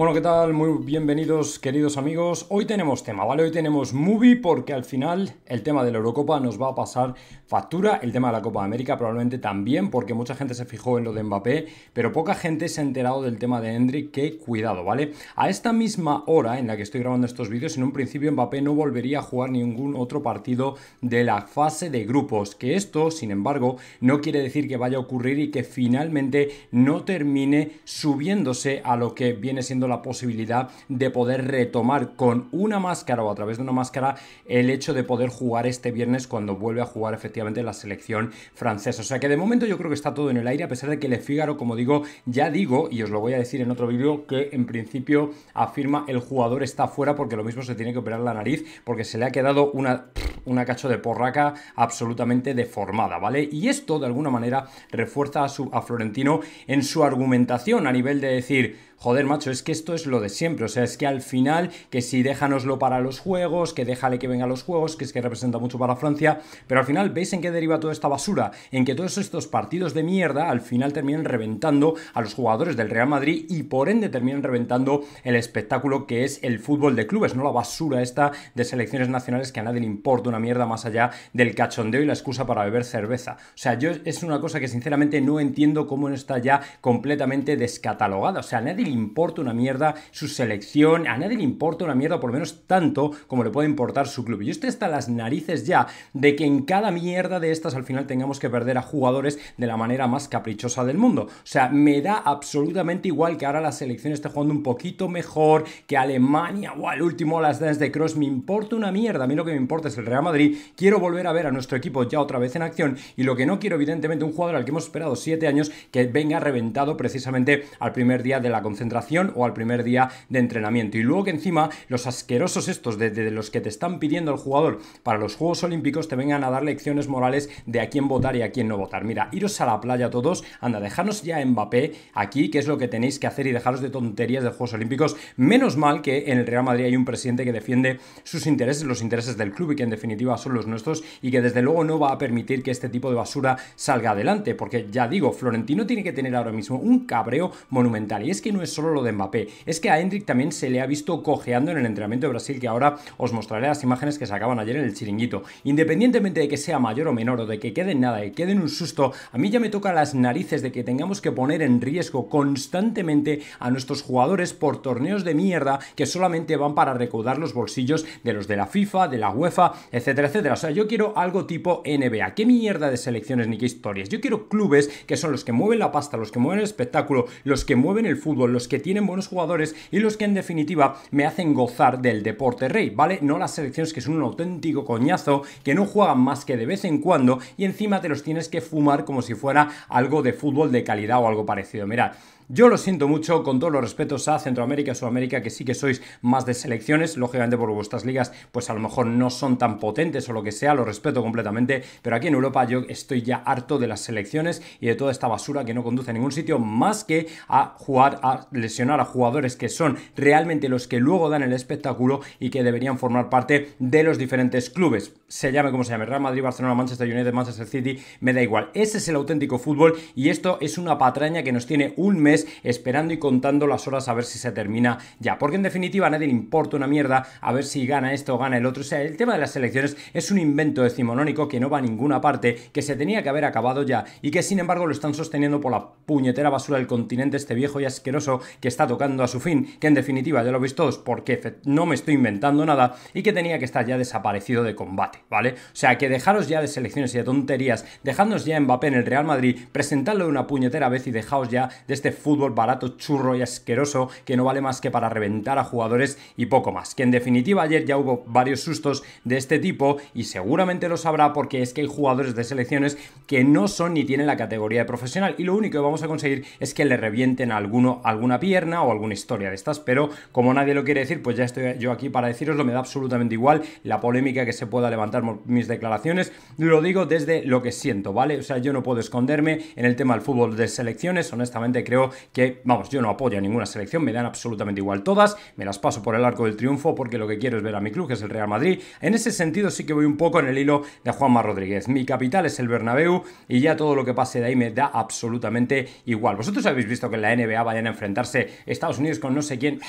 Bueno, ¿qué tal? Muy bienvenidos, queridos amigos. Hoy tenemos tema, ¿vale? Hoy tenemos movie porque al final el tema de la Eurocopa nos va a pasar factura. El tema de la Copa de América probablemente también, porque mucha gente se fijó en lo de Mbappé, pero poca gente se ha enterado del tema de Hendrik, que cuidado, ¿vale? A esta misma hora en la que estoy grabando estos vídeos, en un principio Mbappé no volvería a jugar ningún otro partido de la fase de grupos, que esto, sin embargo, no quiere decir que vaya a ocurrir y que finalmente no termine subiéndose a lo que viene siendo la posibilidad de poder retomar con una máscara o a través de una máscara el hecho de poder jugar este viernes cuando vuelve a jugar efectivamente la selección francesa. O sea que de momento yo creo que está todo en el aire, a pesar de que Le fígaro, como digo, ya digo, y os lo voy a decir en otro vídeo, que en principio afirma el jugador está fuera porque lo mismo se tiene que operar la nariz porque se le ha quedado una, una cacho de porraca absolutamente deformada, ¿vale? Y esto de alguna manera refuerza a, su, a Florentino en su argumentación a nivel de decir joder, macho, es que esto es lo de siempre. O sea, es que al final, que si déjanoslo para los juegos, que déjale que venga a los juegos, que es que representa mucho para Francia, pero al final, ¿veis en qué deriva toda esta basura? En que todos estos partidos de mierda al final terminan reventando a los jugadores del Real Madrid y por ende terminan reventando el espectáculo que es el fútbol de clubes, no la basura esta de selecciones nacionales que a nadie le importa una mierda más allá del cachondeo y la excusa para beber cerveza. O sea, yo es una cosa que sinceramente no entiendo cómo no está ya completamente descatalogada. O sea, nadie importa una mierda su selección, a nadie le importa una mierda, por lo menos tanto como le puede importar su club. y usted está hasta las narices ya de que en cada mierda de estas al final tengamos que perder a jugadores de la manera más caprichosa del mundo. O sea, me da absolutamente igual que ahora la selección esté jugando un poquito mejor, que Alemania o al último las Danes de Cross, me importa una mierda. A mí lo que me importa es el Real Madrid. Quiero volver a ver a nuestro equipo ya otra vez en acción y lo que no quiero, evidentemente, un jugador al que hemos esperado 7 años que venga reventado precisamente al primer día de la concentración concentración o al primer día de entrenamiento. Y luego que encima los asquerosos estos desde los que te están pidiendo el jugador para los Juegos Olímpicos te vengan a dar lecciones morales de a quién votar y a quién no votar. Mira, iros a la playa todos, anda, dejarnos ya Mbappé aquí, que es lo que tenéis que hacer y dejaros de tonterías de Juegos Olímpicos. Menos mal que en el Real Madrid hay un presidente que defiende sus intereses, los intereses del club y que en definitiva son los nuestros y que desde luego no va a permitir que este tipo de basura salga adelante, porque ya digo, Florentino tiene que tener ahora mismo un cabreo monumental y es que no es solo lo de Mbappé. Es que a Hendrik también se le ha visto cojeando en el entrenamiento de Brasil, que ahora os mostraré las imágenes que sacaban ayer en el chiringuito. Independientemente de que sea mayor o menor, o de que queden nada, y queden un susto, a mí ya me toca las narices de que tengamos que poner en riesgo constantemente a nuestros jugadores por torneos de mierda que solamente van para recaudar los bolsillos de los de la FIFA, de la UEFA, etcétera, etcétera. O sea, yo quiero algo tipo NBA. ¿Qué mierda de selecciones ni qué historias? Yo quiero clubes que son los que mueven la pasta, los que mueven el espectáculo, los que mueven el fútbol, los que tienen buenos jugadores y los que en definitiva me hacen gozar del deporte rey, ¿vale? No las selecciones que son un auténtico coñazo, que no juegan más que de vez en cuando y encima te los tienes que fumar como si fuera algo de fútbol de calidad o algo parecido. Mirad, yo lo siento mucho, con todos los respetos a Centroamérica, y Sudamérica, que sí que sois más de selecciones, lógicamente por vuestras ligas, pues a lo mejor no son tan potentes o lo que sea, lo respeto completamente, pero aquí en Europa yo estoy ya harto de las selecciones y de toda esta basura que no conduce a ningún sitio más que a jugar, a lesionar a jugadores que son realmente los que luego dan el espectáculo y que deberían formar parte de los diferentes clubes. Se llame como se llame, Real Madrid, Barcelona, Manchester United, Manchester City, me da igual. Ese es el auténtico fútbol y esto es una patraña que nos tiene un mes esperando y contando las horas a ver si se termina ya. Porque en definitiva a nadie le importa una mierda a ver si gana esto o gana el otro. O sea, el tema de las elecciones es un invento decimonónico que no va a ninguna parte, que se tenía que haber acabado ya y que sin embargo lo están sosteniendo por la puñetera basura del continente este viejo y asqueroso que está tocando a su fin, que en definitiva ya lo veis todos porque no me estoy inventando nada y que tenía que estar ya desaparecido de combate, ¿vale? O sea, que dejaros ya de selecciones y de tonterías, dejadnos ya Mbappé en el Real Madrid, presentadlo de una puñetera vez y dejaos ya de este fútbol barato, churro y asqueroso que no vale más que para reventar a jugadores y poco más. Que en definitiva ayer ya hubo varios sustos de este tipo y seguramente lo sabrá porque es que hay jugadores de selecciones que no son ni tienen la categoría de profesional y lo único que vamos a conseguir es que le revienten a alguno alguna pierna o alguna historia de estas, pero como nadie lo quiere decir, pues ya estoy yo aquí para deciroslo, me da absolutamente igual la polémica que se pueda levantar mis declaraciones, lo digo desde lo que siento, ¿vale? O sea, yo no puedo esconderme en el tema del fútbol de selecciones, honestamente creo que, vamos, yo no apoyo a ninguna selección, me dan absolutamente igual todas, me las paso por el arco del triunfo porque lo que quiero es ver a mi club, que es el Real Madrid. En ese sentido sí que voy un poco en el hilo de Juanma Rodríguez. Mi capital es el Bernabéu y ya todo lo que pase de ahí me da absolutamente igual. Vosotros habéis visto que en la NBA vayan a enfrentarse Estados Unidos con no sé quién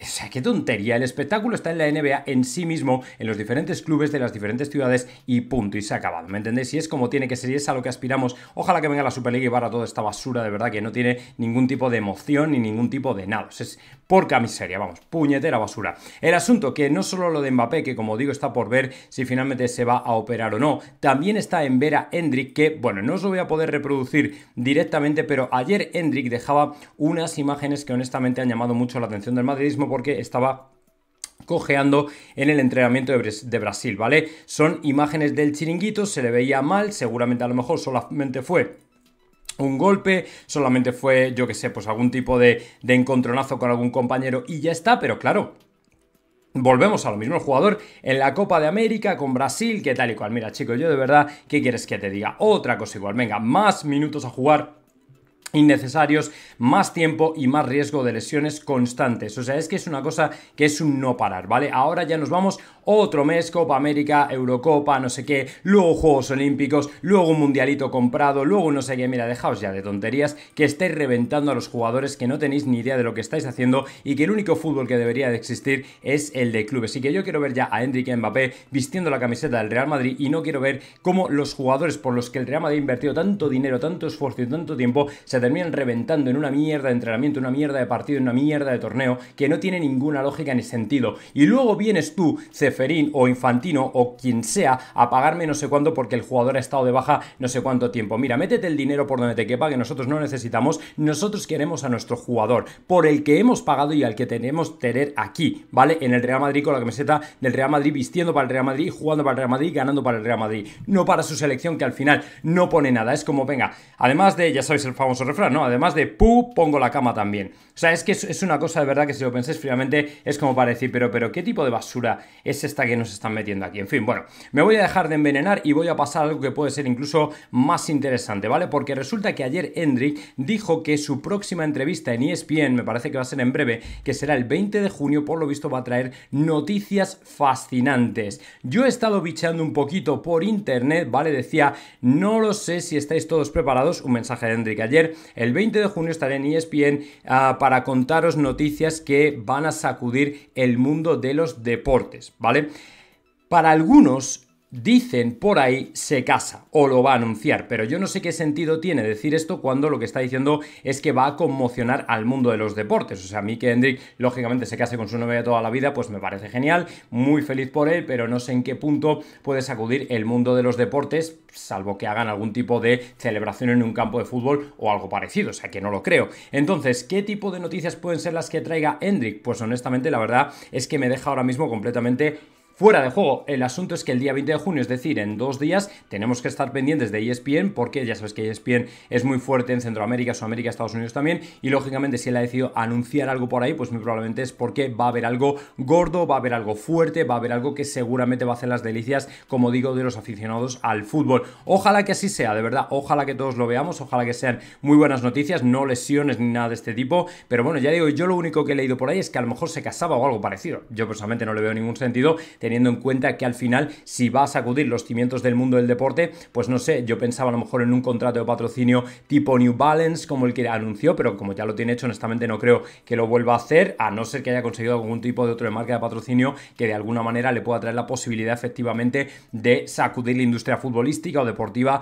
o sea, qué tontería. El espectáculo está en la NBA en sí mismo, en los diferentes clubes de las diferentes ciudades y punto. Y se ha acabado, ¿me entendéis? Y es como tiene que ser y es a lo que aspiramos. Ojalá que venga la Superliga y para toda esta basura, de verdad, que no tiene ningún tipo de emoción ni ningún tipo de nada. es porca miseria, vamos, puñetera basura. El asunto que no solo lo de Mbappé, que como digo está por ver si finalmente se va a operar o no, también está en Vera Hendrik, que bueno, no os lo voy a poder reproducir directamente, pero ayer Hendrik dejaba unas imágenes que honestamente han llamado mucho la atención del madridismo porque estaba cojeando en el entrenamiento de, Brasil, ¿vale? Son imágenes del chiringuito, se le veía mal, seguramente a lo mejor solamente fue un golpe, solamente fue, yo que sé, pues algún tipo de, de encontronazo con algún compañero y ya está, pero claro, Volvemos a lo mismo, el jugador en la Copa de América con Brasil, que tal y cual. Mira, chicos, yo de verdad, ¿qué quieres que te diga? Otra cosa igual, venga, más minutos a jugar innecesarios, más tiempo y más riesgo de lesiones constantes. O sea, es que es una cosa que es un no parar, ¿vale? Ahora ya nos vamos otro mes, Copa América, Eurocopa, no sé qué, luego Juegos Olímpicos, luego un mundialito comprado, luego no sé qué, mira, dejaos ya de tonterías, que estáis reventando a los jugadores que no tenéis ni idea de lo que estáis haciendo y que el único fútbol que debería de existir es el de clubes. Así que yo quiero ver ya a Enrique Mbappé vistiendo la camiseta del Real Madrid y no quiero ver cómo los jugadores por los que el Real Madrid ha invertido tanto dinero, tanto esfuerzo y tanto tiempo se terminan reventando en una mierda de entrenamiento, una mierda de partido, una mierda de torneo, que no tiene ninguna lógica ni sentido. Y luego vienes tú, Ceferín o Infantino o quien sea, a pagarme no sé cuánto porque el jugador ha estado de baja no sé cuánto tiempo. Mira, métete el dinero por donde te quepa, que nosotros no necesitamos, nosotros queremos a nuestro jugador, por el que hemos pagado y al que tenemos tener aquí, ¿vale? En el Real Madrid con la camiseta del Real Madrid, vistiendo para el Real Madrid, jugando para el Real Madrid, ganando para el Real Madrid, no para su selección que al final no pone nada. Es como, venga, además de, ya sois el famoso ¿no? Además de pu, pongo la cama también. O sea, es que es, una cosa de verdad que si lo pensáis fríamente es como para decir, pero, pero, ¿qué tipo de basura es esta que nos están metiendo aquí? En fin, bueno, me voy a dejar de envenenar y voy a pasar a algo que puede ser incluso más interesante, ¿vale? Porque resulta que ayer Hendrik dijo que su próxima entrevista en ESPN, me parece que va a ser en breve, que será el 20 de junio, por lo visto va a traer noticias fascinantes. Yo he estado bicheando un poquito por internet, ¿vale? Decía, no lo sé si estáis todos preparados, un mensaje de Hendrik ayer, el 20 de junio estaré en ESPN ah, para contaros noticias que van a sacudir el mundo de los deportes, ¿vale? Para algunos dicen por ahí se casa o lo va a anunciar, pero yo no sé qué sentido tiene decir esto cuando lo que está diciendo es que va a conmocionar al mundo de los deportes. O sea, a mí que Hendrik lógicamente se case con su novia toda la vida, pues me parece genial, muy feliz por él, pero no sé en qué punto puede sacudir el mundo de los deportes, salvo que hagan algún tipo de celebración en un campo de fútbol o algo parecido, o sea que no lo creo. Entonces, ¿qué tipo de noticias pueden ser las que traiga Hendrik? Pues honestamente la verdad es que me deja ahora mismo completamente fuera de juego. El asunto es que el día 20 de junio, es decir, en dos días, tenemos que estar pendientes de ESPN porque ya sabes que ESPN es muy fuerte en Centroamérica, Sudamérica, Estados Unidos también y lógicamente si él ha decidido anunciar algo por ahí, pues muy probablemente es porque va a haber algo gordo, va a haber algo fuerte, va a haber algo que seguramente va a hacer las delicias, como digo, de los aficionados al fútbol. Ojalá que así sea, de verdad, ojalá que todos lo veamos, ojalá que sean muy buenas noticias, no lesiones ni nada de este tipo, pero bueno, ya digo, yo lo único que he leído por ahí es que a lo mejor se casaba o algo parecido. Yo personalmente no le veo ningún sentido teniendo en cuenta que al final, si va a sacudir los cimientos del mundo del deporte, pues no sé, yo pensaba a lo mejor en un contrato de patrocinio tipo New Balance, como el que anunció, pero como ya lo tiene hecho, honestamente no creo que lo vuelva a hacer, a no ser que haya conseguido algún tipo de otro marca de patrocinio que de alguna manera le pueda traer la posibilidad efectivamente de sacudir la industria futbolística o deportiva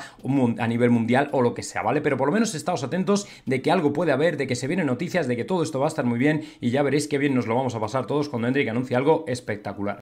a nivel mundial o lo que sea, ¿vale? Pero por lo menos estáos atentos de que algo puede haber, de que se vienen noticias, de que todo esto va a estar muy bien y ya veréis qué bien nos lo vamos a pasar todos cuando Enrique anuncie algo espectacular.